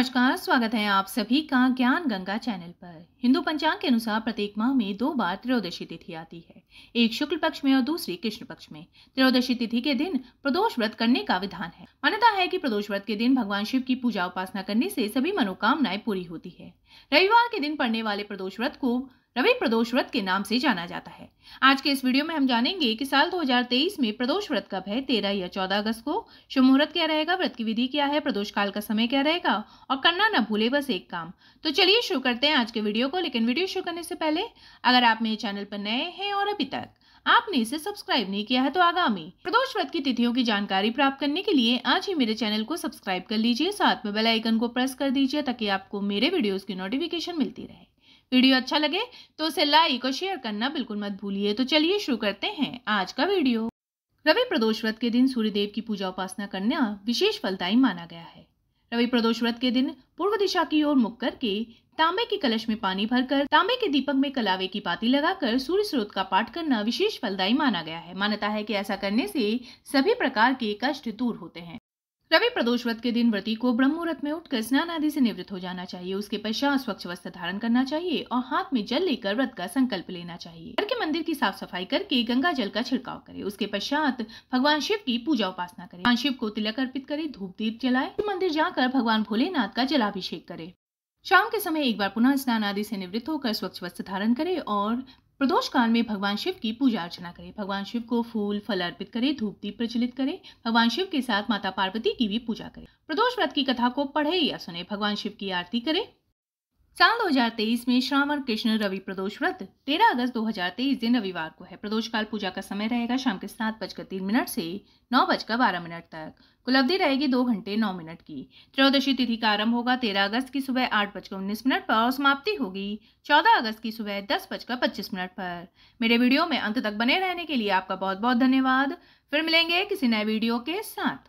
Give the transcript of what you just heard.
नमस्कार स्वागत है आप सभी का ज्ञान गंगा चैनल पर हिंदू पंचांग के अनुसार प्रत्येक माह में दो बार त्रयोदशी तिथि आती है एक शुक्ल पक्ष में और दूसरी कृष्ण पक्ष में त्रयोदशी तिथि के दिन प्रदोष व्रत करने का विधान है मान्यता है कि प्रदोष व्रत के दिन भगवान शिव की पूजा उपासना करने से सभी मनोकामनाएं पूरी होती है रविवार के दिन पड़ने वाले प्रदोष व्रत को रवि प्रदोष व्रत के नाम से जाना जाता है आज के इस वीडियो में हम जानेंगे कि साल 2023 में प्रदोष व्रत कब है 13 या 14 अगस्त को शुभ मुहूर्त क्या रहेगा व्रत की विधि क्या है प्रदोष काल का समय क्या रहेगा और करना न भूले बस एक काम तो चलिए शुरू करते हैं आज के वीडियो को लेकिन वीडियो शुरू करने से पहले अगर आप मेरे चैनल पर नए हैं और अभी तक आपने इसे सब्सक्राइब नहीं किया है तो आगामी प्रदोष व्रत की तिथियों की जानकारी प्राप्त करने के लिए आज ही मेरे चैनल को सब्सक्राइब कर लीजिए साथ में बेल आइकन को प्रेस कर दीजिए ताकि आपको मेरे वीडियोस की नोटिफिकेशन मिलती रहे वीडियो अच्छा लगे तो उसे लाइक और शेयर करना बिल्कुल मत भूलिए तो चलिए शुरू करते हैं आज का वीडियो रवि प्रदोष व्रत के दिन सूर्य देव की पूजा उपासना करना विशेष फलदायी माना गया है रवि प्रदोष व्रत के दिन पूर्व दिशा की ओर मुख करके तांबे के कलश में पानी भरकर तांबे के दीपक में कलावे की पाती लगाकर सूर्य स्रोत का पाठ करना विशेष फलदायी माना गया है मान्यता है कि ऐसा करने से सभी प्रकार के कष्ट दूर होते हैं रवि प्रदोष व्रत के दिन व्रती को मुहूर्त में उठकर स्नान आदि से निवृत्त हो जाना चाहिए उसके पश्चात स्वच्छ वस्त्र धारण करना चाहिए और हाथ में जल लेकर व्रत का संकल्प लेना चाहिए घर के मंदिर की साफ सफाई करके गंगा जल का छिड़काव करें उसके पश्चात भगवान शिव की पूजा उपासना करें भगवान शिव को तिलक अर्पित करें धूप दीप जलाए मंदिर जाकर भगवान भोलेनाथ का जलाभिषेक करें शाम के समय एक बार पुनः स्नान आदि से निवृत्त होकर स्वच्छ वस्त्र धारण करें और प्रदोष काल में भगवान शिव की पूजा अर्चना करें भगवान शिव को फूल फल अर्पित करें धूप दीप प्रचलित करें भगवान शिव के साथ माता पार्वती की भी पूजा करें प्रदोष व्रत की कथा को पढ़े या सुने भगवान शिव की आरती करें साल 2023 में श्रावण कृष्ण रवि प्रदोष व्रत 13 अगस्त 2023 दिन रविवार को है प्रदोष काल पूजा का समय रहेगा शाम के सात बजकर तीन मिनट से नौ बजकर बारह मिनट तक कुल अवधि रहेगी दो घंटे नौ मिनट की त्रयोदशी तिथि का आरंभ होगा तेरह अगस्त की सुबह आठ बजकर उन्नीस मिनट पर और समाप्ति होगी चौदह अगस्त की सुबह दस बजकर पच्चीस मिनट पर मेरे वीडियो में अंत तक बने रहने के लिए आपका बहुत बहुत धन्यवाद फिर मिलेंगे किसी नए वीडियो के साथ